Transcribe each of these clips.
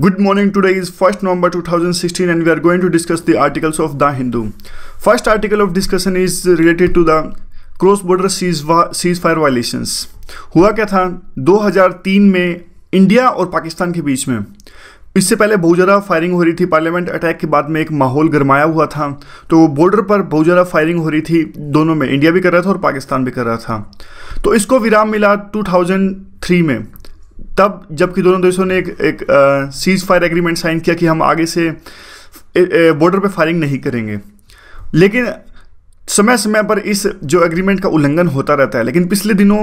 Good morning, today is 1st November 2016 and we are going to discuss the articles of The Hindu. First article of discussion is related to the cross border ceasefire violations हुआ क्या था 2003 में India और पाकिस्तान के बीच में इससे पहले बहुत ज़्यादा फायरिंग हो रही थी पार्लियामेंट अटैक के बाद में एक माहौल गरमाया हुआ था तो बॉर्डर पर बहुत ज़्यादा फायरिंग हो रही थी दोनों में इंडिया भी कर रहा था और पाकिस्तान भी कर रहा था तो इसको विराम मिला 2003 में तब जबकि दोनों देशों ने एक एक सीज फायर एग्रीमेंट साइन किया कि हम आगे से बॉर्डर पे फायरिंग नहीं करेंगे लेकिन समय समय पर इस जो एग्रीमेंट का उल्लंघन होता रहता है लेकिन पिछले दिनों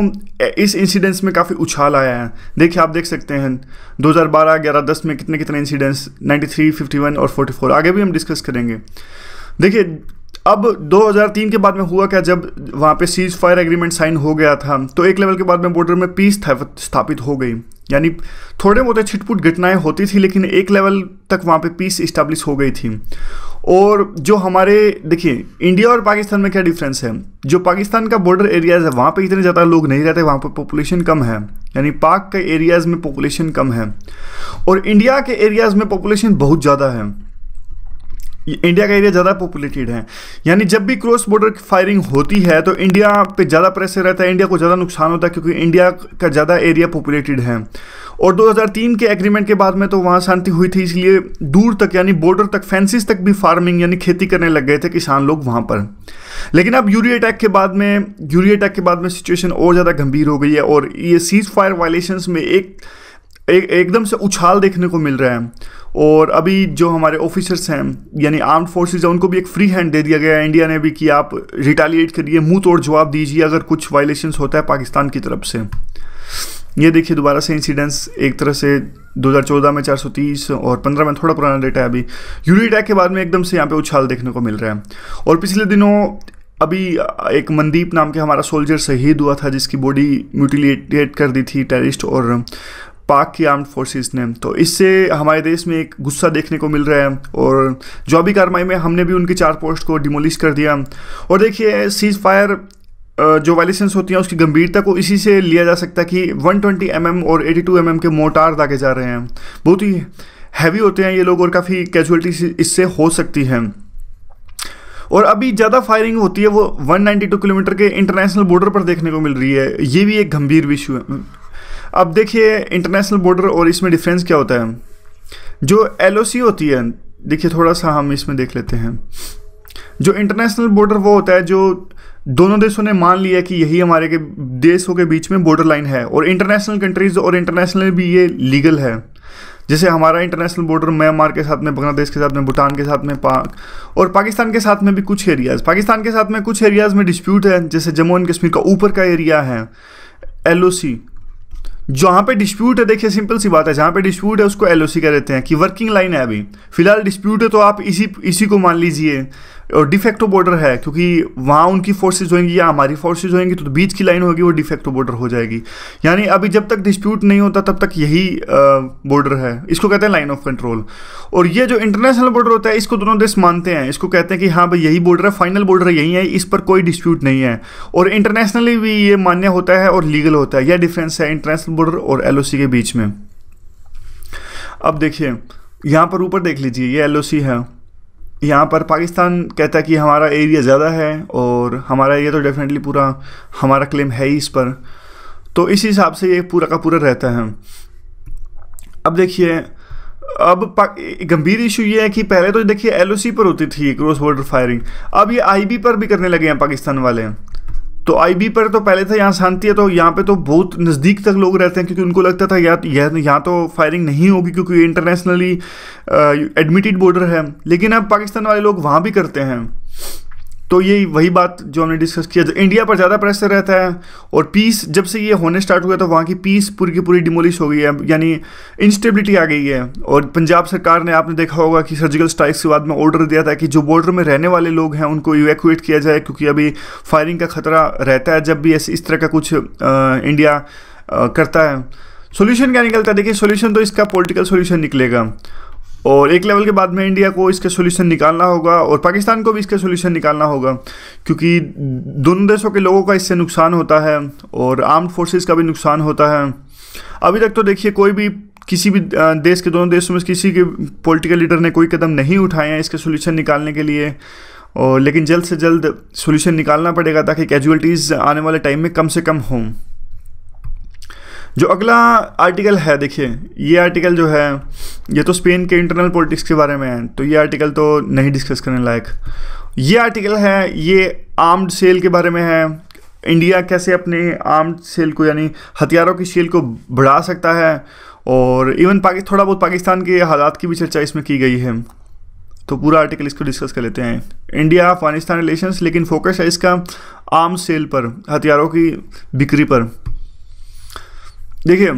इस इंसिडेंस में काफ़ी उछाल आया है देखिए आप देख सकते हैं 2012, 11, 10 में कितने कितने इंसिडेंट्स 93, 51 और 44 आगे भी हम डिस्कस करेंगे देखिए अब 2003 के बाद में हुआ क्या जब वहाँ पे सीज फायर एग्रीमेंट साइन हो गया था तो एक लेवल के बाद में बॉर्डर में पीस स्थापित हो गई यानी थोड़े बहुत छिटपुट घटनाएं होती थी लेकिन एक लेवल तक वहाँ पे पीस इस्टेब्लिश हो गई थी और जो हमारे देखिए इंडिया और पाकिस्तान में क्या डिफरेंस है जो पाकिस्तान का बॉर्डर एरियाज़ है वहाँ पे इतने ज़्यादा लोग नहीं रहते वहाँ पर पॉपुलेशन कम है यानी पाक के एरियाज़ में पॉपुलेशन कम है और इंडिया के एरियाज़ में पॉपुलेशन बहुत ज़्यादा है इंडिया का एरिया ज़्यादा पॉपुलेटेड है यानी जब भी क्रॉस बॉर्डर फायरिंग होती है तो इंडिया पे ज़्यादा प्रेशर रहता है इंडिया को ज़्यादा नुकसान होता है क्योंकि इंडिया का ज़्यादा एरिया पॉपुलेटेड है और 2003 के एग्रीमेंट के बाद में तो वहाँ शांति हुई थी इसलिए दूर तक यानी बॉर्डर तक फेंसिस तक भी फार्मिंग यानी खेती करने लग गए थे किसान लोग वहाँ पर लेकिन अब यूरी अटैक के बाद में यूरी अटैक के बाद में सिचुएशन और ज़्यादा गंभीर हो गई है और ये सीज फायर वायलेशंस में एक एकदम से उछाल देखने को मिल रहा है और अभी जो हमारे ऑफिसर्स हैं यानी आर्म्ड फोर्सेज हैं उनको भी एक फ्री हैंड दे दिया गया है इंडिया ने भी कि आप रिटालिएट करिए मुंह तोड़ जवाब दीजिए अगर कुछ वायलेशंस होता है पाकिस्तान की तरफ से ये देखिए दोबारा से इंसिडेंट्स एक तरह से 2014 में 430 और 15 में थोड़ा पुराना डेटा है अभी यूरी अटैक के बाद में एकदम से यहाँ पे उछाल देखने को मिल रहा है और पिछले दिनों अभी एक मनदीप नाम के हमारा सोल्जर शहीद हुआ था जिसकी बॉडी म्यूटिलेटेड कर दी थी टेरिस्ट और पाक की आर्म्ड फोर्सेस ने तो इससे हमारे देश में एक गुस्सा देखने को मिल रहा है और जो भी कार्रवाई में हमने भी उनके चार पोस्ट को डिमोलिश कर दिया और देखिए सीज फायर जो वायलेशंस होती हैं उसकी गंभीरता को इसी से लिया जा सकता है कि 120 ट्वेंटी mm और 82 mm के मोटार दागे जा रहे हैं बहुत ही हैवी होते हैं ये लोग और काफ़ी कैजुअलिटी इससे हो सकती हैं और अभी ज़्यादा फायरिंग होती है वो 192 किलोमीटर के इंटरनेशनल बॉर्डर पर देखने को मिल रही है ये भी एक गंभीर विषय है अब देखिए इंटरनेशनल बॉर्डर और इसमें डिफरेंस क्या होता है जो एल होती है देखिए थोड़ा सा हम इसमें देख लेते हैं जो इंटरनेशनल बॉर्डर वो होता है जो दोनों देशों ने मान लिया कि यही हमारे के देशों के बीच में बॉर्डर लाइन है और इंटरनेशनल कंट्रीज और इंटरनेशनल भी ये लीगल है जैसे हमारा इंटरनेशनल बॉर्डर म्यांमार के साथ में बांग्लादेश के साथ में भूटान के साथ में पाक और पाकिस्तान के साथ में भी कुछ एरियाज़ पाकिस्तान के साथ में कुछ एरियाज़ में डिस्प्यूट है जैसे जम्मू एंड कश्मीर का ऊपर का एरिया है एल जहाँ पे डिस्प्यूट है देखिए सिंपल सी बात है जहाँ पे डिस्प्यूट है उसको एलओसी देते हैं कि वर्किंग लाइन है अभी फिलहाल डिस्प्यूट है तो आप इसी इसी को मान लीजिए डिफेक्टो बॉर्डर है क्योंकि वहाँ उनकी फोर्सेज होंगी या हमारी फोर्सेज होंगी तो बीच की लाइन होगी वो डिफेक्टो बॉर्डर हो जाएगी यानी अभी जब तक डिस्प्यूट नहीं होता तब तक यही बॉर्डर है इसको कहते हैं लाइन ऑफ कंट्रोल और ये जो इंटरनेशनल बॉर्डर होता है इसको दोनों देश मानते हैं इसको कहते हैं कि हाँ भाई यही बॉर्डर है फाइनल बॉर्डर यही है इस पर कोई डिस्प्यूट नहीं है और इंटरनेशनली भी ये मान्य होता है और लीगल होता है यह डिफरेंस है इंटरनेशनल बॉर्डर और एल के बीच में अब देखिए यहाँ पर ऊपर देख लीजिए ये एल है यहाँ पर पाकिस्तान कहता है कि हमारा एरिया ज़्यादा है और हमारा एरिया तो डेफिनेटली पूरा हमारा क्लेम है ही इस पर तो इस हिसाब से ये पूरा का पूरा रहता है अब देखिए अब गंभीर इशू ये है कि पहले तो देखिए एलओसी पर होती थी क्रॉस बॉर्डर फायरिंग अब ये आईबी पर भी करने लगे हैं पाकिस्तान वाले तो आईबी पर तो पहले था यहाँ शांति है तो यहाँ पे तो बहुत नज़दीक तक लोग रहते हैं क्योंकि उनको लगता था या तो- यहाँ तो फायरिंग नहीं होगी क्योंकि इंटरनेशनली एडमिटेड बॉर्डर है लेकिन अब पाकिस्तान वाले लोग वहाँ भी करते हैं तो ये वही बात जो हमने डिस्कस किया जो इंडिया पर ज़्यादा प्रेशर रहता है और पीस जब से ये होने स्टार्ट हुआ तो वहाँ की पीस पूरी की पूरी डिमोलिश हो गई है यानी इंस्टेबिलिटी आ गई है और पंजाब सरकार ने आपने देखा होगा कि सर्जिकल स्ट्राइक के बाद में ऑर्डर दिया था कि जो बॉर्डर में रहने वाले लोग हैं उनको इवैक्यूएट किया जाए क्योंकि अभी फायरिंग का खतरा रहता है जब भी ऐसे इस तरह का कुछ आ, इंडिया आ, करता है सोल्यूशन क्या निकलता है देखिए सोल्यूशन तो इसका पोलिटिकल सोल्यूशन निकलेगा और एक लेवल के बाद में इंडिया को इसके सोल्यूशन निकालना होगा और पाकिस्तान को भी इसके सोल्यूशन निकालना होगा क्योंकि दोनों देशों के लोगों का इससे नुकसान होता है और आर्म फोर्सेस का भी नुकसान होता है अभी तक तो देखिए कोई भी किसी भी देश के दोनों देशों में किसी के पॉलिटिकल लीडर ने कोई कदम नहीं उठाए हैं इसके सोल्यूशन निकालने के लिए और लेकिन जल्द से जल्द सोल्यूशन निकालना पड़ेगा ताकि कैजुअलिटीज़ आने वाले टाइम में कम से कम हों जो अगला आर्टिकल है देखिए ये आर्टिकल जो है ये तो स्पेन के इंटरनल पॉलिटिक्स के बारे में है तो ये आर्टिकल तो नहीं डिस्कस करने लायक ये आर्टिकल है ये आर्म्ड सेल के बारे में है इंडिया कैसे अपने आर्म्ड सेल को यानी हथियारों की सेल को बढ़ा सकता है और इवन पाकि थोड़ा बहुत पाकिस्तान के हालात की भी चर्चा इसमें की गई है तो पूरा आर्टिकल इसको डिस्कस कर लेते हैं इंडिया अफगानिस्तान रिलेशंस लेकिन फोकस है इसका आर्म सेल पर हथियारों की बिक्री पर देखिए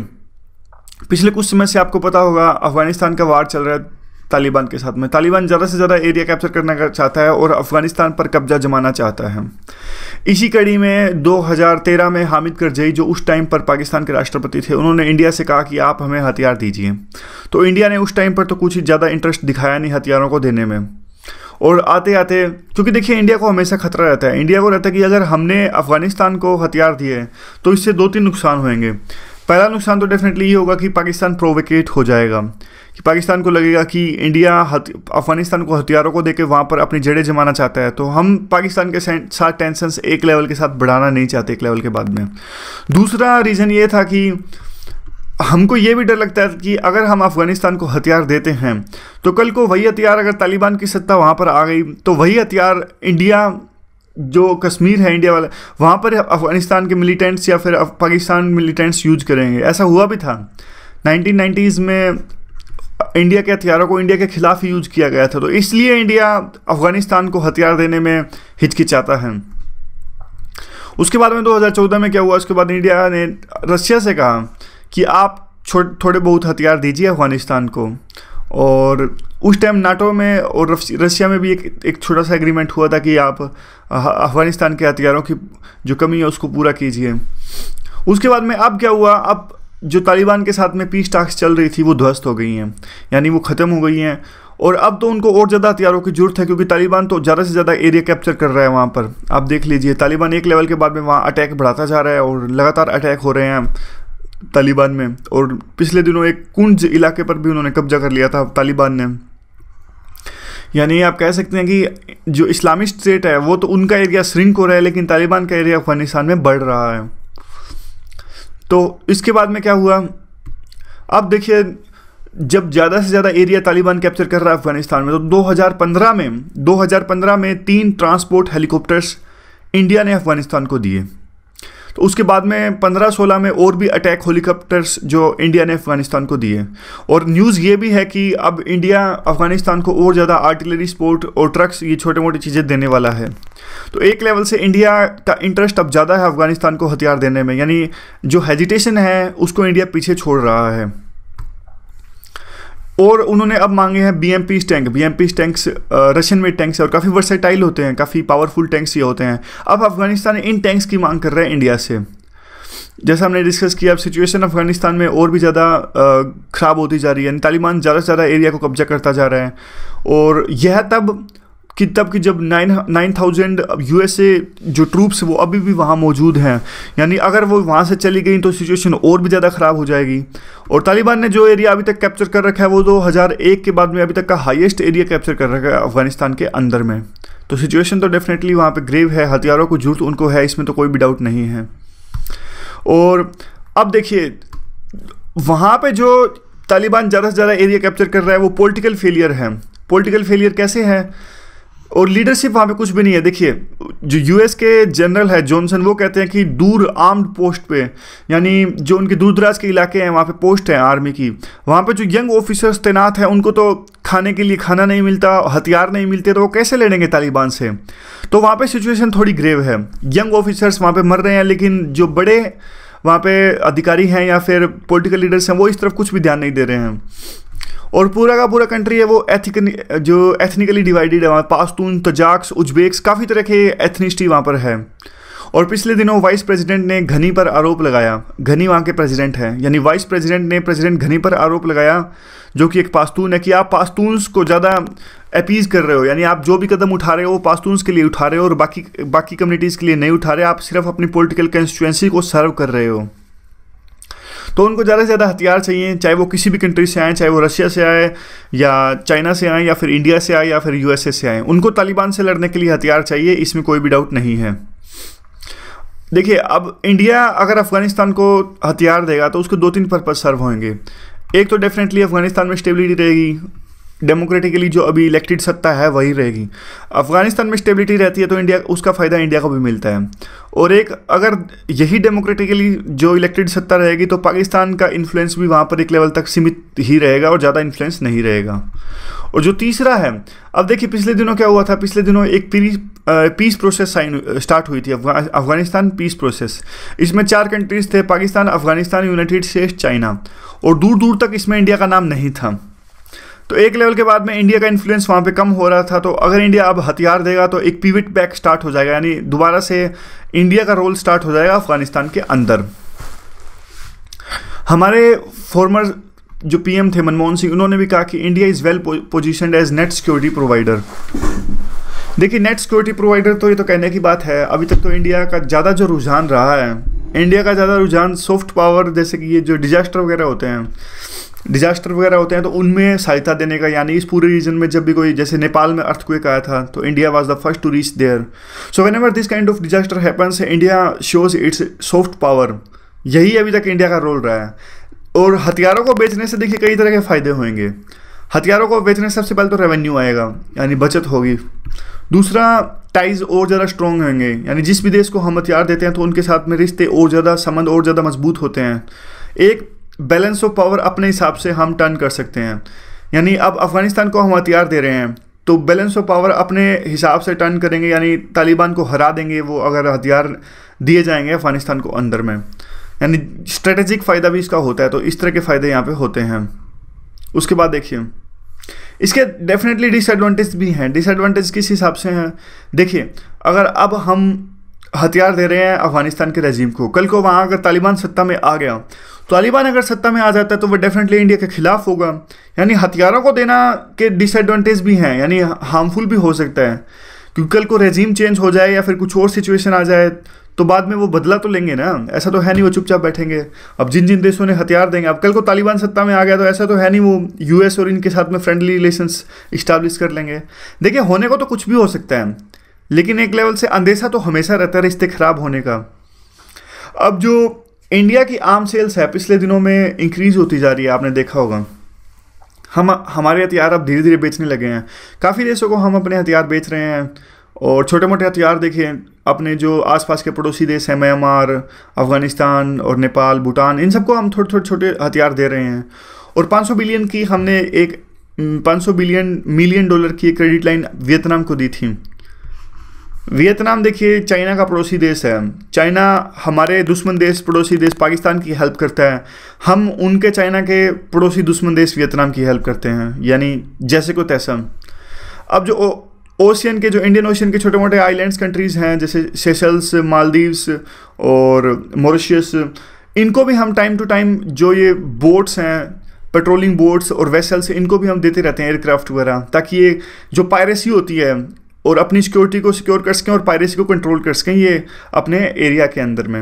पिछले कुछ समय से आपको पता होगा अफगानिस्तान का वार चल रहा है तालिबान के साथ में तालिबान ज़्यादा से ज़्यादा एरिया कैप्चर करना चाहता है और अफगानिस्तान पर कब्जा जमाना चाहता है इसी कड़ी में 2013 में हामिद करजई जो उस टाइम पर पाकिस्तान के राष्ट्रपति थे उन्होंने इंडिया से कहा कि आप हमें हथियार दीजिए तो इंडिया ने उस टाइम पर तो कुछ ज़्यादा इंटरेस्ट दिखाया नहीं हथियारों को देने में और आते आते क्योंकि देखिए इंडिया को हमेशा खतरा रहता है इंडिया को रहता है कि अगर हमने अफ़गानिस्तान को हथियार दिए तो इससे दो तीन नुकसान होंगे पहला नुकसान तो डेफिनेटली ये होगा कि पाकिस्तान प्रोवोकेट हो जाएगा कि पाकिस्तान को लगेगा कि इंडिया अफगानिस्तान को हथियारों को देकर वहाँ पर अपनी जड़ें जमाना चाहता है तो हम पाकिस्तान के साथ टेंशन एक लेवल के साथ बढ़ाना नहीं चाहते एक लेवल के बाद में दूसरा रीज़न ये था कि हमको ये भी डर लगता है कि अगर हम अफगानिस्तान को हथियार देते हैं तो कल को वही हथियार अगर तालिबान की सत्ता वहाँ पर आ गई तो वही हथियार इंडिया जो कश्मीर है इंडिया वाला वहाँ पर अफ़गानिस्तान के मिलिटेंट्स या फिर पाकिस्तान मिलिटेंट्स यूज करेंगे ऐसा हुआ भी था नाइनटीन में इंडिया के हथियारों को इंडिया के खिलाफ यूज किया गया था तो इसलिए इंडिया अफ़गानिस्तान को हथियार देने में हिचकिचाता है उसके बाद में 2014 में क्या हुआ उसके बाद इंडिया ने रशिया से कहा कि आप थोड़े बहुत हथियार दीजिए अफ़गानिस्तान को और उस टाइम नाटो में और रशिया में भी एक एक छोटा सा एग्रीमेंट हुआ था कि आप अफगानिस्तान के हथियारों की जो कमी है उसको पूरा कीजिए उसके बाद में अब क्या हुआ अब जो तालिबान के साथ में पीस टास्क चल रही थी वो ध्वस्त हो गई हैं यानी वो ख़त्म हो गई हैं और अब तो उनको और ज़्यादा हथियारों की ज़रूरत है क्योंकि तालिबान तो ज़्यादा से ज़्यादा एरिया कैप्चर कर रहा है वहाँ पर आप देख लीजिए तालिबान एक लेवल के बाद में वहाँ अटैक बढ़ाता जा रहा है और लगातार अटैक हो रहे हैं तालिबान में और पिछले दिनों एक कुंज इलाके पर भी उन्होंने कब्जा कर लिया था तालिबान ने यानी आप कह सकते हैं कि जो इस्लामिक स्टेट है वो तो उनका एरिया श्रिंक हो रहा है लेकिन तालिबान का एरिया अफगानिस्तान में बढ़ रहा है तो इसके बाद में क्या हुआ अब देखिए जब ज़्यादा से ज़्यादा एरिया तालिबान कैप्चर कर रहा है अफगानिस्तान में तो 2015 में 2015 में तीन ट्रांसपोर्ट हेलीकॉप्टर्स इंडिया ने अफगानिस्तान को दिए तो उसके बाद में पंद्रह सोलह में और भी अटैक हेलीकॉप्टर्स जो इंडिया ने अफगानिस्तान को दिए और न्यूज़ ये भी है कि अब इंडिया अफगानिस्तान को और ज़्यादा आर्टिलरी स्पोर्ट और ट्रक्स ये छोटे मोटे चीज़ें देने वाला है तो एक लेवल से इंडिया का इंटरेस्ट अब ज़्यादा है अफगानिस्तान को हथियार देने में यानी जो हेजिटेशन है उसको इंडिया पीछे छोड़ रहा है और उन्होंने अब मांगे हैं B M P tank B M P tanks Russian made tanks और काफ़ी वर्सेटाइल होते हैं काफ़ी पावरफुल टैंक्स ये होते हैं अब अफगानिस्तान इन टैंक्स की मांग कर रहे हैं इंडिया से जैसा हमने डिस्कस किया अब सिचुएशन अफगानिस्तान में और भी ज़्यादा ख़राब होती जा रही है तालिबान ज़्यादा से ज़्यादा एरिया को कब्जा करता जा रहा है और यह तब कि तब कि जब नाइन नाइन थाउजेंड यू जो ट्रूप्स वो अभी भी वहाँ मौजूद हैं यानी अगर वो वहाँ से चली गई तो सिचुएशन और भी ज़्यादा ख़राब हो जाएगी और तालिबान ने जो एरिया अभी तक कैप्चर कर रखा है वो दो तो हज़ार एक के बाद में अभी तक का हाईएस्ट एरिया कैप्चर कर रखा है अफगानिस्तान के अंदर में तो सिचुएशन तो डेफिनेटली वहाँ पर ग्रेव है हथियारों को जरूरत उनको है इसमें तो कोई भी डाउट नहीं है और अब देखिए वहाँ पर जो तालिबान ज़्यादा से ज़्यादा एरिया कैप्चर कर रहा है वो पोलिटिकल फेलियर है पोलिटिकल फेलियर कैसे है और लीडरशिप वहाँ पे कुछ भी नहीं है देखिए जो यूएस के जनरल है जॉनसन वो कहते हैं कि दूर आर्म्ड पोस्ट पे यानी जो उनके दूर दराज के इलाके हैं वहाँ पे पोस्ट है आर्मी की वहाँ पे जो यंग ऑफिसर्स तैनात हैं उनको तो खाने के लिए खाना नहीं मिलता हथियार नहीं मिलते तो वो कैसे लड़ेंगे तालिबान से तो वहाँ पर सिचुएशन थोड़ी ग्रेव है यंग ऑफिसर्स वहाँ पर मर रहे हैं लेकिन जो बड़े वहाँ पे अधिकारी हैं या फिर पोलिटिकल लीडर्स हैं वो इस तरफ कुछ भी ध्यान नहीं दे रहे हैं और पूरा का पूरा कंट्री है वो एथिक जो एथनिकली डिवाइडेड है वहाँ पास्तून तजाक्स उज्बेक्स काफ़ी तरह के एथनिस्टी वहाँ पर है और पिछले दिनों वाइस प्रेसिडेंट ने घनी पर आरोप लगाया घनी वहाँ के प्रेसिडेंट हैं यानी वाइस प्रेसिडेंट ने प्रेसिडेंट घनी पर आरोप लगाया जो कि एक पास्तून है कि आप पास्तूनस को ज़्यादा अपीज़ कर रहे हो यानी आप जो भी कदम उठा रहे हो वो पास्तूनस के लिए उठा रहे हो और बाकी बाकी कम्युनिटीज़ के लिए नहीं उठा रहे आप सिर्फ अपनी पोलिटिकल कंस्टिट्यूंसी को सर्व कर रहे हो तो उनको ज़्यादा से ज़्यादा हथियार चाहिए चाहे वो किसी भी कंट्री से आएँ चाहे वो रशिया से आए या चाइना से आएँ या फिर इंडिया से आए या फिर यूएसए से आए उनको तालिबान से लड़ने के लिए हथियार चाहिए इसमें कोई भी डाउट नहीं है देखिए अब इंडिया अगर अफ़गानिस्तान को हथियार देगा तो उसको दो तीन पर्पज़ सर्व होंगे एक तो डेफिनेटली अफ़गानिस्तान में स्टेबिलिटी रहेगी डेमोक्रेटिकली जो अभी इलेक्टेड सत्ता है वही रहेगी अफगानिस्तान में स्टेबिलिटी रहती है तो इंडिया उसका फ़ायदा इंडिया को भी मिलता है और एक अगर यही डेमोक्रेटिकली जो इलेक्टेड सत्ता रहेगी तो पाकिस्तान का इन्फ्लुएंस भी वहाँ पर एक लेवल तक सीमित ही रहेगा और ज़्यादा इन्फ्लुएंस नहीं रहेगा और जो तीसरा है अब देखिए पिछले दिनों क्या हुआ था पिछले दिनों एक peace peace process sign start हुई थी अफगानिस्तान पीस प्रोसेस इसमें चार कंट्रीज थे Pakistan Afghanistan United States China और दूर दूर तक इसमें इंडिया का नाम नहीं था तो एक लेवल के बाद में इंडिया का इन्फ्लुएंस वहाँ पे कम हो रहा था तो अगर इंडिया अब हथियार देगा तो एक पीविट बैक स्टार्ट हो जाएगा यानी दोबारा से इंडिया का रोल स्टार्ट हो जाएगा अफगानिस्तान के अंदर हमारे फॉर्मर जो पीएम थे मनमोहन सिंह उन्होंने भी कहा कि India is well position as net security provider देखिए नेट सिक्योरिटी प्रोवाइडर तो ये तो कहने की बात है अभी तक तो इंडिया का ज़्यादा जो रुझान रहा है इंडिया का ज़्यादा रुझान सॉफ्ट पावर जैसे कि ये जो डिजास्टर वगैरह होते हैं डिजास्टर वगैरह होते हैं तो उनमें सहायता देने का यानी इस पूरे रीजन में जब भी कोई जैसे नेपाल में अर्थक्वेक आया था तो India was the first to reach there so whenever this kind of disaster happens India shows its soft power यही अभी तक इंडिया का रोल रहा है और हथियारों को बेचने से देखिए कई तरह के फ़ायदे होंगे हथियारों को बेचने से सबसे पहले तो रेवेन्यू आएगा यानी बचत होगी दूसरा टाइज और ज़्यादा स्ट्रॉन्ग होंगे यानी जिस भी देश को हम हथियार देते हैं तो उनके साथ में रिश्ते और ज़्यादा संबंध और ज़्यादा मजबूत होते हैं एक बैलेंस ऑफ पावर अपने हिसाब से हम टर्न कर सकते हैं यानी अब अफगानिस्तान को हम हथियार दे रहे हैं तो बैलेंस ऑफ पावर अपने हिसाब से टर्न करेंगे यानी तालिबान को हरा देंगे वो अगर हथियार दिए जाएंगे अफगानिस्तान को अंदर में यानी स्ट्रेटेजिक फ़ायदा भी इसका होता है तो इस तरह के फ़ायदे यहाँ पे होते हैं उसके बाद देखिए इसके डेफिनेटली डिसएडवांटेज भी हैं डिसएडवांटेज किस हिसाब से हैं देखिए अगर अब हम हथियार दे रहे हैं अफगानिस्तान के रजीम को कल को वहाँ अगर तालिबान सत्ता में आ गया तालिबान अगर सत्ता में आ जाता है तो वह डेफिनेटली इंडिया के खिलाफ होगा यानी हथियारों को देना के डिसएडवांटेज भी हैं यानी हार्मफुल भी हो सकता है क्योंकि कल को रेजीम चेंज हो जाए या फिर कुछ और सिचुएशन आ जाए तो बाद में वो बदला तो लेंगे ना ऐसा तो है नहीं वो चुपचाप बैठेंगे अब जिन जिन देशों ने हथियार देंगे अब कल को तालिबान सत्ता में आ गया तो ऐसा तो है नहीं वो यूएस और इनके साथ में फ्रेंडली रिलेशंस इस्टाब्लिश कर लेंगे देखिए होने को तो कुछ भी हो सकता है लेकिन एक लेवल से अंदेशा तो हमेशा रहता है रिश्ते ख़राब होने का अब जो इंडिया की आम सेल्स है पिछले दिनों में इंक्रीज होती जा रही है आपने देखा होगा हम हमारे हथियार अब धीरे धीरे बेचने लगे हैं काफ़ी देशों को हम अपने हथियार बेच रहे हैं और छोटे मोटे हथियार देखिए अपने जो आसपास के पड़ोसी देश हैं म्यांमार अफ़गानिस्तान और नेपाल भूटान इन सबको हम थोड़े थोड़े छोटे हथियार दे रहे हैं और 500 बिलियन की हमने एक 500 बिलियन मिलियन डॉलर की क्रेडिट लाइन वियतनाम को दी थी वियतनाम देखिए चाइना का पड़ोसी देश है चाइना हमारे दुश्मन देश पड़ोसी देश पाकिस्तान की हेल्प करता है हम उनके चाइना के पड़ोसी दुश्मन देश वियतनाम की हेल्प करते हैं यानी जैसे को तैसा अब जो ओशियन के जो इंडियन ओशियन के छोटे मोटे आइलैंड्स कंट्रीज़ हैं जैसे सेशल्स मालदीव्स और मॉरिशस इनको भी हम टाइम टू टाइम जो ये बोट्स हैं पेट्रोलिंग बोट्स और वेसल्स इनको भी हम देते रहते हैं एयरक्राफ्ट वगैरह ताकि ये जो पायरेसी होती है और अपनी सिक्योरिटी को सिक्योर कर सकें और पायरेसी को कंट्रोल कर सकें ये अपने एरिया के अंदर में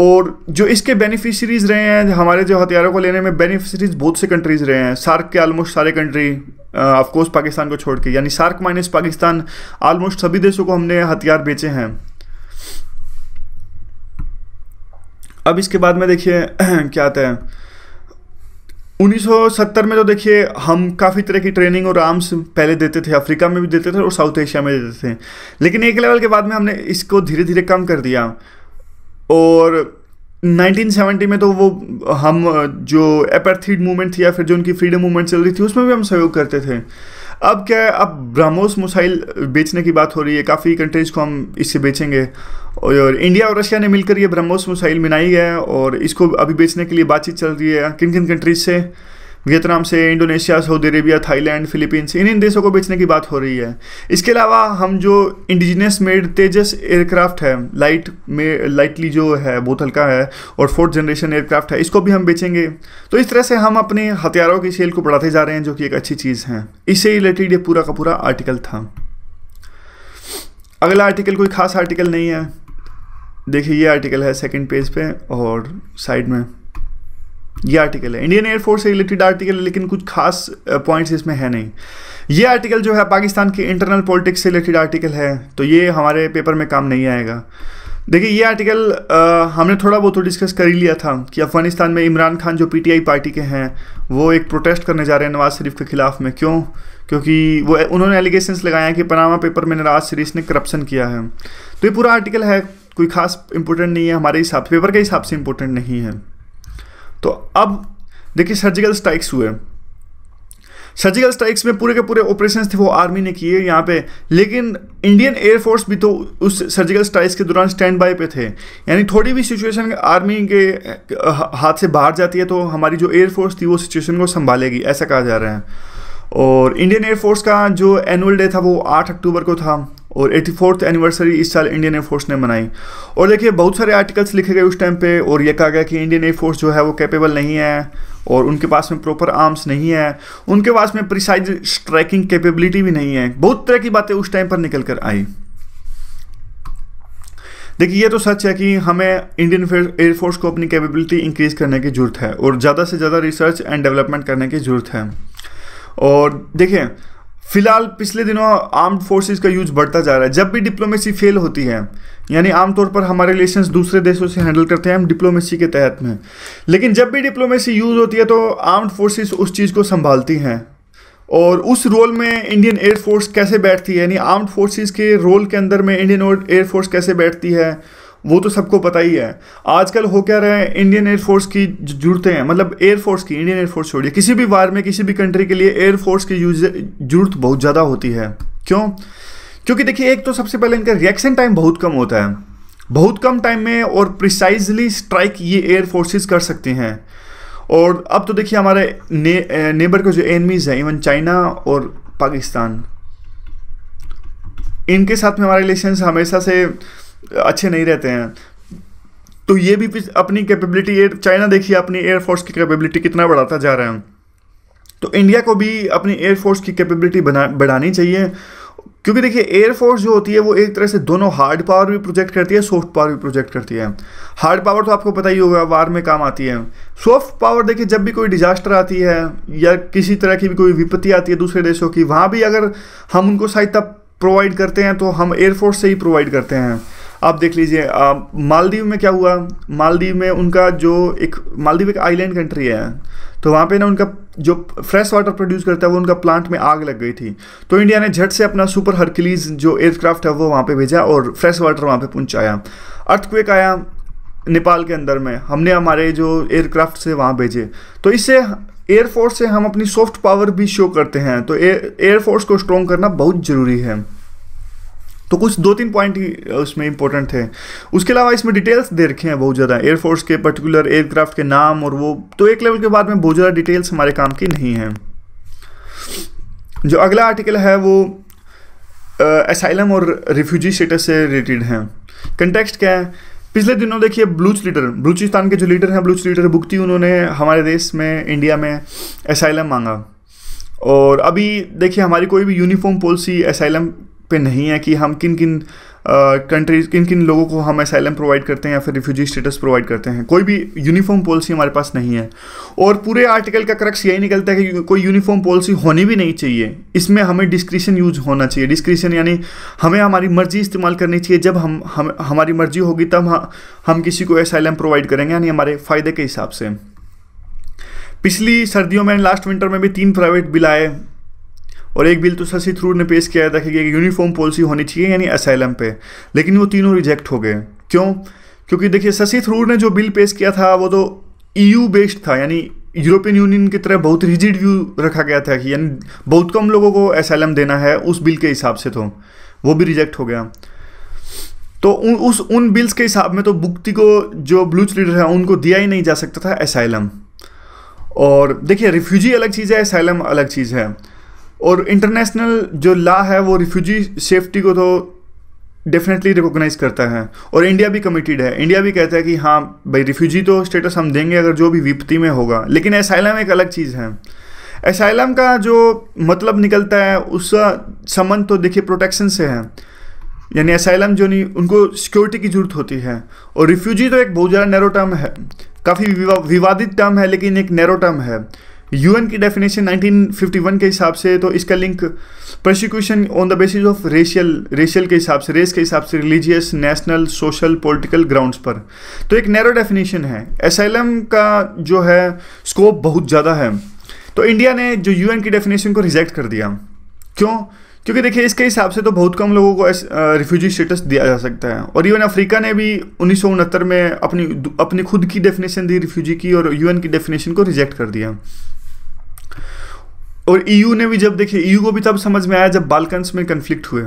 और जो इसके बेनिफिशरीज़ रहे हैं हमारे जो हथियारों को लेने में बेनिफिशरीज़ बहुत से कंट्रीज़ रहे हैं सार्क के आलमोस्ट सारे कंट्री ऑफकोर्स पाकिस्तान को छोड़ के यानी सार्क माइनस पाकिस्तान आलमोस्ट सभी देशों को हमने हथियार बेचे हैं अब इसके बाद में देखिए क्या आता है 1970 में तो देखिए हम काफ़ी तरह की ट्रेनिंग और आर्म्स पहले देते थे अफ्रीका में भी देते थे और साउथ एशिया में देते थे लेकिन एक लेवल के बाद में हमने इसको धीरे धीरे कम कर दिया और 1970 में तो वो हम जो एपरथीड मूवमेंट थी या फिर जो उनकी फ्रीडम मूवमेंट चल रही थी उसमें भी हम सहयोग करते थे अब क्या है अब ब्रह्मोस मिसाइल बेचने की बात हो रही है काफ़ी कंट्रीज़ को हम इससे बेचेंगे और इंडिया और रशिया ने मिलकर ये ब्रह्मोस मिसाइल बनाई है और इसको अभी बेचने के लिए बातचीत चल रही है किन किन कंट्रीज से वियतनाम से Indonesia Saudi Arabia Thailand Philippines इन इन देशों को बेचने की बात हो रही है इसके अलावा हम जो इंडिजिनस मेड तेजस एयरक्राफ्ट है लाइट में लाइटली जो है बहुत हल्का है और फोर्थ जनरेशन एयरक्राफ्ट है इसको भी हम बेचेंगे तो इस तरह से हम अपने हथियारों की सेल को बढ़ाते जा रहे हैं जो कि एक अच्छी चीज़ है इससे रिलेटेड ये पूरा का पूरा आर्टिकल था अगला आर्टिकल कोई खास आर्टिकल नहीं है देखिए ये आर्टिकल है सेकंड पेज पे और साइड में ये आर्टिकल है इंडियन एयरफोर्स से रिलेटेड आर्टिकल है लेकिन कुछ खास पॉइंट्स इसमें है नहीं ये आर्टिकल जो है पाकिस्तान के इंटरनल पॉलिटिक्स से रिलेटेड आर्टिकल है तो ये हमारे पेपर में काम नहीं आएगा देखिए ये आर्टिकल हमने थोड़ा बहुत तो डिस्कस कर ही लिया था कि अफ़गानिस्तान में इमरान खान जो पीटीआई पार्टी के हैं वो एक प्रोटेस्ट करने जा रहे हैं नवाज़ शरीफ के ख़िलाफ़ में क्यों क्योंकि वो उन्होंने एलिगेशंस लगाए हैं कि पनामा पेपर में नवाज शरीफ ने करप्शन किया है तो ये पूरा आर्टिकल है कोई खास इम्पोर्टेंट नहीं है हमारे हिसाब से पेपर के हिसाब से इम्पोर्टेंट नहीं है तो अब देखिए सर्जिकल स्ट्राइक्स हुए सर्जिकल स्ट्राइक्स में पूरे के पूरे ऑपरेशन थे वो आर्मी ने किए यहाँ पे लेकिन इंडियन एयरफोर्स भी तो उस सर्जिकल स्ट्राइक्स के दौरान स्टैंड बाय पे थे यानी थोड़ी भी सिचुएशन आर्मी के हाथ से बाहर जाती है तो हमारी जो एयरफोर्स थी वो सिचुएशन को संभालेगी ऐसा कहा जा रहा है और इंडियन एयरफोर्स का जो एनुअल डे था वो आठ अक्टूबर को था और एटी फोर्थ एनिवर्सरी इस साल इंडियन एयरफोर्स ने मनाई और देखिए बहुत सारे आर्टिकल्स लिखे गए उस टाइम पे और ये कहा गया कि इंडियन एयरफोर्स जो है वो कैपेबल नहीं है और उनके पास में प्रॉपर आर्म्स नहीं है उनके पास में प्रिसाइज स्ट्राइकिंग कैपेबिलिटी भी नहीं है बहुत तरह की बातें उस टाइम पर निकल कर आई देखिए ये तो सच है कि हमें इंडियन एयरफोर्स को अपनी कैपेबिलिटी इंक्रीज करने की ज़रूरत है और ज़्यादा से ज़्यादा रिसर्च एंड डेवलपमेंट करने की ज़रूरत है और देखिए फिलहाल पिछले दिनों आर्म्ड फोर्सेस का यूज बढ़ता जा रहा है जब भी डिप्लोमेसी फेल होती है यानी आमतौर पर हमारे रिलेशंस दूसरे देशों से हैंडल करते हैं हम डिप्लोमेसी के तहत में लेकिन जब भी डिप्लोमेसी यूज़ होती है तो आर्म्ड फोर्सेस उस चीज़ को संभालती हैं और उस रोल में इंडियन एयरफोर्स कैसे बैठती है यानी आर्म्ड फोर्सेस के रोल के अंदर में इंडियन एयरफोर्स कैसे बैठती है वो तो सबको पता ही है आजकल हो क्या रहा है इंडियन एयरफोर्स की जरूरतें हैं मतलब एयरफोर्स की इंडियन एयरफोर्स छोड़िए किसी भी वार में किसी भी कंट्री के लिए एयरफोर्स की जरूरत बहुत ज़्यादा होती है क्यों क्योंकि देखिए एक तो सबसे पहले इनका रिएक्शन टाइम बहुत कम होता है बहुत कम टाइम में और प्रिसाइजली स्ट्राइक ये एयर फोर्सेस कर सकती हैं और अब तो देखिए हमारे ने, नेबर के जो एनमीज हैं इवन चाइना और पाकिस्तान इनके साथ में हमारे रिलेशन हमेशा से अच्छे नहीं रहते हैं तो ये भी अपनी कैपेबिलिटी एयर चाइना देखिए अपनी एयरफोर्स की कैपेबिलिटी कितना बढ़ाता जा रहा है तो इंडिया को भी अपनी एयरफोर्स की कैपेबिलिटी बना बढ़ानी चाहिए क्योंकि देखिए एयरफोर्स जो होती है वो एक तरह से दोनों हार्ड पावर भी प्रोजेक्ट करती है सॉफ्ट पावर भी प्रोजेक्ट करती है हार्ड पावर तो आपको पता ही होगा वार में काम आती है सॉफ्ट पावर देखिए जब भी कोई डिजास्टर आती है या किसी तरह की भी कोई विपत्ति आती है दूसरे देशों की वहाँ भी अगर हम उनको सहायता प्रोवाइड करते हैं तो हम एयरफोर्स से ही प्रोवाइड करते हैं आप देख लीजिए मालदीव में क्या हुआ मालदीव में उनका जो एक मालदीव एक आइलैंड कंट्री है तो वहाँ पे ना उनका जो फ्रेश वाटर प्रोड्यूस करता है वो उनका प्लांट में आग लग गई थी तो इंडिया ने झट से अपना सुपर हरकिलीज जो एयरक्राफ्ट है वो वहाँ पे भेजा और फ्रेश वाटर वहाँ पे पहुँचाया अर्थक्वेक आया नेपाल के अंदर में हमने हमारे जो एयरक्राफ्ट से वहाँ भेजे तो इससे एयरफोर्स से हम अपनी सॉफ्ट पावर भी शो करते हैं तो एयरफोर्स को स्ट्रॉन्ग करना बहुत ज़रूरी है तो कुछ दो तीन पॉइंट ही उसमें इंपॉर्टेंट थे उसके अलावा इसमें डिटेल्स दे रखे हैं बहुत ज़्यादा एयरफोर्स के पर्टिकुलर एयरक्राफ्ट के नाम और वो तो एक लेवल के बाद में बहुत ज़्यादा डिटेल्स हमारे काम की नहीं है जो अगला आर्टिकल है वो असाइलम और रिफ्यूजी स्टेटस से रिलेटेड हैं कंटेक्स्ट क्या है पिछले दिनों देखिए ब्लूच लीडर बलूचिस्तान के जो लीडर हैं ब्लूच लीडर बुकती उन्होंने हमारे देश में इंडिया में असाइलम मांगा और अभी देखिए हमारी कोई भी यूनिफॉर्म पॉलिसी असाइलम पे नहीं है कि हम किन किन कंट्रीज किन किन लोगों को हम एसाइलम प्रोवाइड करते हैं या फिर रिफ्यूजी स्टेटस प्रोवाइड करते हैं कोई भी यूनिफॉर्म पॉलिसी हमारे पास नहीं है और पूरे आर्टिकल का क्रक्स यही निकलता है कि कोई यूनिफॉर्म पॉलिसी होनी भी नहीं चाहिए इसमें हमें डिस्क्रिशन यूज होना चाहिए डिस्क्रिशन यानी हमें हमारी मर्जी इस्तेमाल करनी चाहिए जब हम हम हमारी मर्जी होगी तब हम किसी को एसाइलम प्रोवाइड करेंगे यानी हमारे फ़ायदे के हिसाब से पिछली सर्दियों में लास्ट विंटर में भी तीन प्राइवेट बिल आए और एक बिल तो शशि थरूर ने पेश किया था कि एक यूनिफॉर्म पॉलिसी होनी चाहिए यानी असाइलम पे लेकिन वो तीनों रिजेक्ट हो गए क्यों क्योंकि देखिए शशि थरूर ने जो बिल पेश किया था वो तो ईयू बेस्ड था यानी यूरोपियन यूनियन की तरह बहुत रिजिड व्यू रखा गया था कि यानी बहुत कम लोगों को असाइलम देना है उस बिल के हिसाब से तो वो भी रिजेक्ट हो गया तो उन उस उन बिल्स के हिसाब में तो बुक्ति को जो ब्लूच लीडर है उनको दिया ही नहीं जा सकता था असाइलम और देखिए रिफ्यूजी अलग चीज़ है असाइलम अलग चीज़ है और इंटरनेशनल जो लॉ है वो रिफ्यूजी सेफ्टी को तो डेफिनेटली रिकोगनाइज करता है और इंडिया भी कमिटेड है इंडिया भी कहता है कि हाँ भाई रिफ्यूजी तो स्टेटस हम देंगे अगर जो भी विपत्ति में होगा लेकिन एसाइलम एक अलग चीज़ है एसाइलम का जो मतलब निकलता है उसका संबंध तो देखिए प्रोटेक्शन से है यानी एसाइलम जो नहीं उनको सिक्योरिटी की जरूरत होती है और रिफ्यूजी तो एक बहुत ज़्यादा नैरो टर्म है काफ़ी विवा, विवादित टर्म है लेकिन एक नैरो टर्म है यूएन की डेफिनेशन 1951 के हिसाब से तो इसका link prosecution on the basis of racial racial के हिसाब से रेस के हिसाब से religious national social political grounds पर तो एक नैरो डेफिनेशन है एसाइलम का जो है स्कोप बहुत ज़्यादा है तो इंडिया ने जो यूएन की डेफिनेशन को रिजेक्ट कर दिया क्यों क्योंकि देखिए इसके हिसाब से तो बहुत कम लोगों को रिफ्यूजी स्टेटस दिया जा सकता है और इवन अफ्रीका ने भी उन्नीस में अपनी अपनी खुद की डेफिनेशन दी रिफ्यूजी की और यूएन की डेफिनेशन को रिजेक्ट कर दिया और ईयू e ने भी जब देखिए ईयू e को भी तब समझ में आया जब बालकन्स में कन्फ्लिक्ट हुए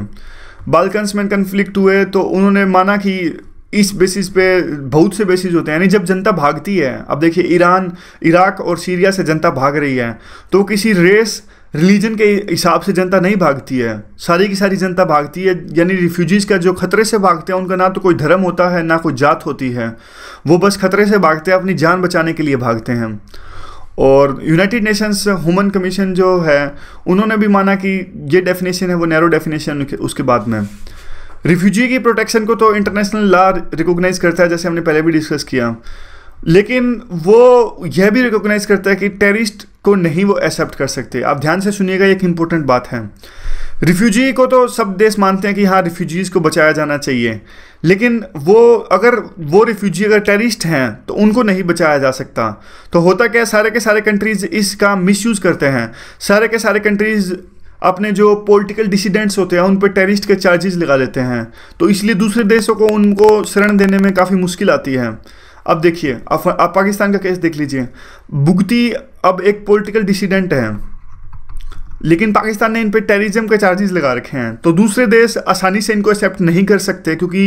बालकन्स में कन्फ्लिक्ट हुए तो उन्होंने माना कि इस बेसिस पे बहुत से बेसिस होते हैं यानी जब जनता भागती है अब देखिए ईरान इराक और सीरिया से जनता भाग रही है तो किसी रेस रिलीजन के हिसाब से जनता नहीं भागती है सारी की सारी जनता भागती है यानी रिफ्यूजीज़ का जो खतरे से भागते हैं उनका ना तो कोई धर्म होता है ना कोई जात होती है वो बस खतरे से भागते हैं अपनी जान बचाने के लिए भागते हैं और यूनाइटेड नेशंस ह्यूमन कमीशन जो है उन्होंने भी माना कि ये डेफिनेशन है वो नैरो डेफिनेशन उसके बाद में रिफ्यूजी की प्रोटेक्शन को तो इंटरनेशनल लॉ रिकॉग्नाइज करता है जैसे हमने पहले भी डिस्कस किया लेकिन वो यह भी रिकोगनाइज करता है कि टेररिस्ट को नहीं वो एक्सेप्ट कर सकते आप ध्यान से सुनिएगा एक इम्पोर्टेंट बात है रिफ्यूजी को तो सब देश मानते हैं कि हाँ रिफ्यूजीज़ को बचाया जाना चाहिए लेकिन वो अगर वो रिफ्यूजी अगर टेररिस्ट हैं तो उनको नहीं बचाया जा सकता तो होता क्या है सारे के सारे कंट्रीज़ इसका मिसयूज़ करते हैं सारे के सारे कंट्रीज़ अपने जो पॉलिटिकल डिसिडेंट्स होते हैं उन पर टेररिस्ट के चार्जेस लगा लेते हैं तो इसलिए दूसरे देशों को उनको शरण देने में काफ़ी मुश्किल आती है अब देखिए आप, पाकिस्तान का केस देख लीजिए बुगती अब एक पॉलिटिकल डिसीडेंट है लेकिन पाकिस्तान ने इन पर टेररिज्म के चार्जेस लगा रखे हैं तो दूसरे देश आसानी से इनको एक्सेप्ट नहीं कर सकते क्योंकि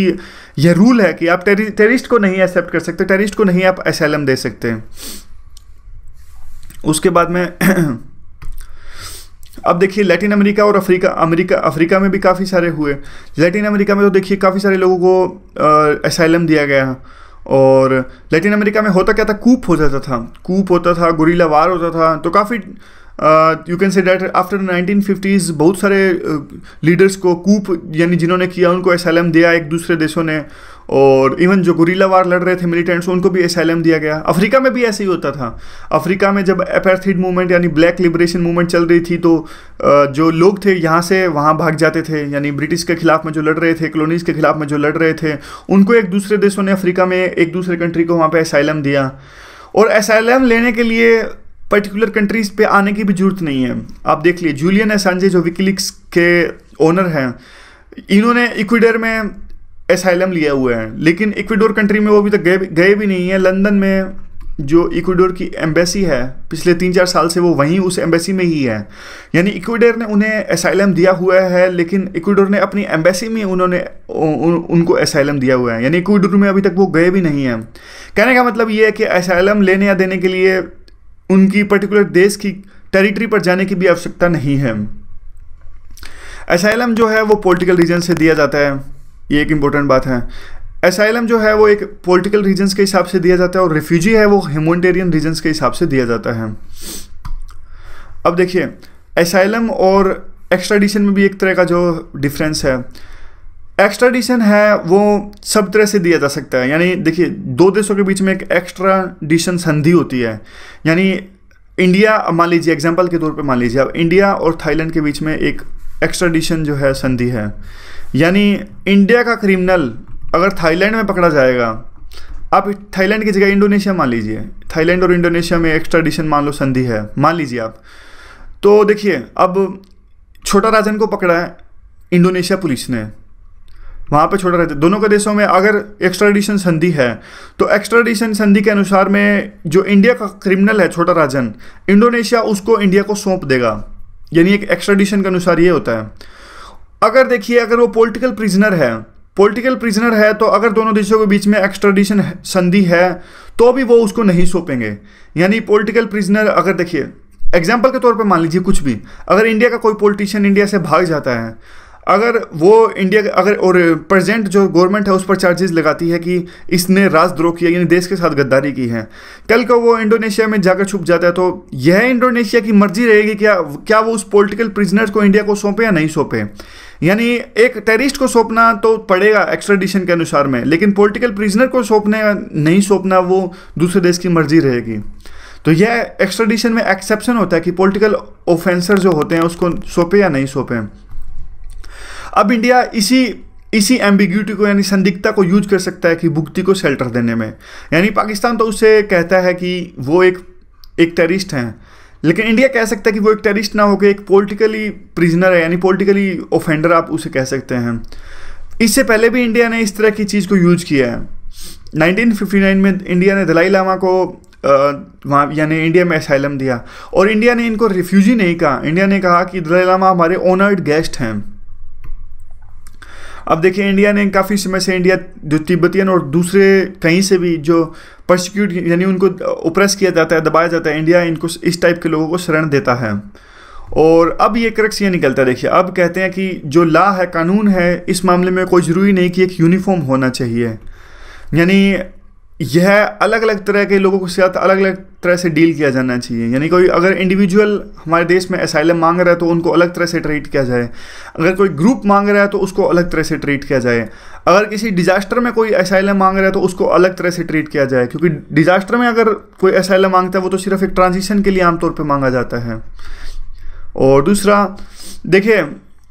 यह रूल है कि आप टेररिस्ट को नहीं एक्सेप्ट कर सकते टेररिस्ट को नहीं आप एस दे सकते उसके बाद में अब देखिए लैटिन अमेरिका और अफ्रीका अमेरिका अफ्रीका में भी काफ़ी सारे हुए लैटिन अमेरिका में तो देखिए काफ़ी सारे लोगों को एसाइलम दिया गया और लैटिन अमेरिका में होता क्या था कूप हो जाता था कूप होता था गुरीला वार होता था तो काफ़ी you can say that after nineteen fifties बहुत सारे लीडर्स uh, को कूप यानी जिन्होंने किया उनको एस दिया एक दूसरे देशों ने और इवन जो गुरीला वार लड़ रहे थे मिलिटेंट्स उनको भी एसाइलम दिया गया अफ्रीका में भी ऐसे ही होता था अफ्रीका में जब एपैथिड मूवमेंट यानी ब्लैक लिबरेशन मूवमेंट चल रही थी तो जो लोग थे यहाँ से वहाँ भाग जाते थे यानी ब्रिटिश के खिलाफ में जो लड़ रहे थे कॉलोनीज के खिलाफ में जो लड़ रहे थे उनको एक दूसरे देशों ने अफ्रीका में एक दूसरे कंट्री को वहाँ पर एसाइलम दिया और एसाइलम लेने के लिए पर्टिकुलर कंट्रीज पे आने की भी जरूरत नहीं है आप देख लिए जूलियन एसांजे जो विकिलिक्स के ओनर हैं इन्होंने इक्विडर में एसाइलम लिए हुए हैं लेकिन इक्वेडोर कंट्री में वो अभी तक गए गए भी नहीं है लंदन में जो इक्वेडोर की एम्बेसी है पिछले तीन चार साल से वो वहीं उस एम्बेसी में ही है यानी इक्वेडोर ने उन्हें एसाइलम दिया हुआ है लेकिन इक्वेडोर ने अपनी एम्बेसी में उन्होंने उन, उनको एसाइलम दिया हुआ है यानी इक्वेडोर में अभी तक वो गए भी नहीं हैं कहने का मतलब ये है कि एसाइलम लेने या देने के लिए उनकी पर्टिकुलर देश की टेरिटरी पर जाने की भी आवश्यकता नहीं है एसाइलम जो है वो पॉलिटिकल रीजन से दिया जाता है ये एक इंपॉर्टेंट बात है एसाइलम जो है वो एक पॉलिटिकल रीजन्स के हिसाब से दिया जाता है और रिफ्यूजी है वो ह्यूमटेरियन रीजन्स के हिसाब से दिया जाता है अब देखिए एसाइलम और एक्स्ट्राडिशन में भी एक तरह का जो डिफरेंस है एक्स्ट्राडिशन है वो सब तरह से दिया जा सकता है यानी देखिए दो देशों के बीच में एक एक्स्ट्राडिशन संधि होती है यानी इंडिया मान लीजिए एग्जाम्पल के तौर पर मान लीजिए अब इंडिया और थाईलैंड के बीच में एक एक्स्ट्राडिशन जो है संधि है यानी इंडिया का क्रिमिनल अगर थाईलैंड में पकड़ा जाएगा आप थाईलैंड की जगह इंडोनेशिया मान लीजिए थाईलैंड और इंडोनेशिया में एक्स्ट्राडिशन मान लो संधि है मान लीजिए आप तो देखिए अब छोटा राजन को पकड़ा है इंडोनेशिया पुलिस ने वहाँ पे छोटा राजन दोनों के देशों में अगर एक्स्ट्राडिशन संधि है तो एक्स्ट्राडिशन संधि के अनुसार में जो इंडिया का क्रिमिनल है छोटा राजन इंडोनेशिया उसको इंडिया को सौंप देगा यानी एक एक्स्ट्राडिशन के अनुसार ये होता है अगर देखिए अगर वो पॉलिटिकल प्रिजनर है पॉलिटिकल प्रिजनर है तो अगर दोनों देशों के बीच में एक्स्ट्राडिशन संधि है तो भी वो उसको नहीं सौंपेंगे यानी पॉलिटिकल प्रिजनर अगर देखिए एग्जाम्पल के तौर पर मान लीजिए कुछ भी अगर इंडिया का कोई पॉलिटिशियन इंडिया से भाग जाता है अगर वो इंडिया अगर और प्रेजेंट जो गवर्नमेंट है उस पर चार्जेस लगाती है कि इसने राजद्रोह किया यानी देश के साथ गद्दारी की है कल को वो इंडोनेशिया में जाकर छुप जाता है तो यह इंडोनेशिया की मर्जी रहेगी क्या क्या वो उस पॉलिटिकल प्रिजनर को इंडिया को सौंपे या नहीं सौंपे यानी एक टेररिस्ट को सौंपना तो पड़ेगा एक्स्ट्राडिशन के अनुसार में लेकिन पॉलिटिकल प्रिजनर को सौंपने नहीं सौंपना वो दूसरे देश की मर्जी रहेगी तो यह एक्सट्रेडिशन में एक्सेप्शन होता है कि पॉलिटिकल ऑफेंसर जो होते हैं उसको सौंपे या नहीं सौंपे अब इंडिया इसी इसी एम्बिग्यूटी को यानी संदिग्धता को यूज कर सकता है कि भुक्ति को शेल्टर देने में यानी पाकिस्तान तो उससे कहता है कि वो एक एक टेररिस्ट हैं लेकिन इंडिया कह सकता है कि वो एक टेरिस्ट ना होकर एक पॉलिटिकली प्रिजनर है यानी पॉलिटिकली ओफेंडर आप उसे कह सकते हैं इससे पहले भी इंडिया ने इस तरह की चीज़ को यूज किया है 1959 में इंडिया ने दलाई लामा को वहाँ यानी इंडिया में असाइलम दिया और इंडिया ने इनको रिफ्यूजी नहीं कहा इंडिया ने कहा कि दलाई लामा हमारे ऑनर्ड गेस्ट हैं अब देखिए इंडिया ने काफ़ी समय से इंडिया जो तिब्बतियन और दूसरे कहीं से भी जो प्रोसिक्यूट यानी उनको ओप्रेस किया जाता है दबाया जाता है इंडिया इनको इस टाइप के लोगों को शरण देता है और अब ये करक्स ये निकलता है देखिए अब कहते हैं कि जो लॉ है कानून है इस मामले में कोई ज़रूरी नहीं कि एक यूनिफॉर्म होना चाहिए यानी यह अलग अलग तरह के लोगों के साथ अलग अलग तरह से डील किया जाना चाहिए यानी कोई अगर इंडिविजुअल हमारे देश में असाइलम मांग रहा है तो उनको अलग तरह से ट्रीट किया जाए अगर कोई ग्रुप मांग रहा है तो उसको अलग तरह से ट्रीट किया जाए अगर किसी डिजास्टर में कोई असाइलम मांग रहा है तो उसको अलग तरह से ट्रीट किया जाए क्योंकि डिजास्टर में अगर कोई असाइलम मांगता है वो तो सिर्फ एक ट्रांजिशन के लिए आमतौर पर मांगा जाता है और दूसरा देखिए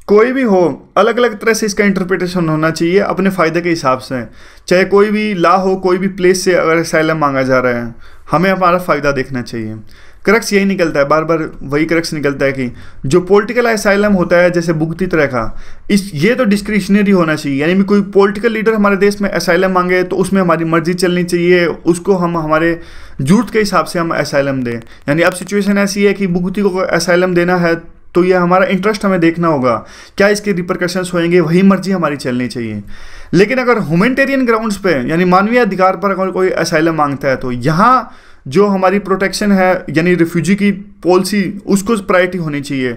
कोई भी हो अलग अलग तरह से इसका इंटरप्रिटेशन होना चाहिए अपने फ़ायदे के हिसाब से चाहे कोई भी ला हो कोई भी प्लेस से अगर सैलम मांगा जा रहा है हमें हमारा फ़ायदा देखना चाहिए क्रक्स यही निकलता है बार बार वही क्रक्स निकलता है कि जो पॉलिटिकल असाइलम होता है जैसे भुगती तरह का इस ये तो डिस्क्रिशनरी होना चाहिए यानी भी कोई पॉलिटिकल लीडर हमारे देश में असाइलम मांगे तो उसमें हमारी मर्जी चलनी चाहिए उसको हम हमारे जरूरत के हिसाब से हम असाइलम दें यानी अब सिचुएशन ऐसी है कि बुगती को असाइलम देना है तो ये हमारा इंटरेस्ट हमें देखना होगा क्या इसके रिप्रकशन होंगे वही मर्जी हमारी चलनी चाहिए लेकिन अगर ह्यूमेटेरियन ग्राउंड्स पे यानी मानवीय अधिकार पर अगर कोई असाइलम मांगता है तो यहाँ जो हमारी प्रोटेक्शन है यानी रिफ्यूजी की पॉलिसी उसको प्रायोरिटी होनी चाहिए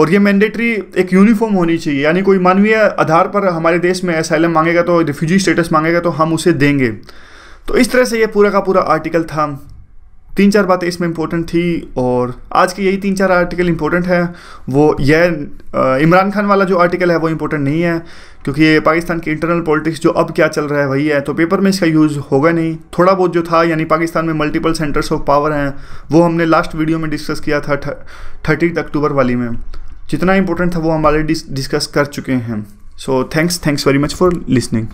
और ये मैंडेटरी एक यूनिफॉर्म होनी चाहिए यानी कोई मानवीय आधार पर हमारे देश में असाइलम मांगेगा तो रिफ्यूजी स्टेटस मांगेगा तो हम उसे देंगे तो इस तरह से ये पूरा का पूरा आर्टिकल था तीन चार बातें इसमें इम्पोर्टेंट थी और आज के यही तीन चार आर्टिकल इम्पोर्टेंट हैं वो यह इमरान खान वाला जो आर्टिकल है वो इम्पोर्टेंट नहीं है क्योंकि ये पाकिस्तान की इंटरनल पॉलिटिक्स जो अब क्या चल रहा है वही है तो पेपर में इसका यूज़ होगा नहीं थोड़ा बहुत जो था यानी पाकिस्तान में मल्टीपल सेंटर्स ऑफ पावर हैं वो हमने लास्ट वीडियो में डिस्कस किया था थर्टीथ अक्टूबर वाली में जितना इम्पोर्टेंट था वो हम ऑलरेडी डिस्कस कर चुके हैं so thanks thanks very much for listening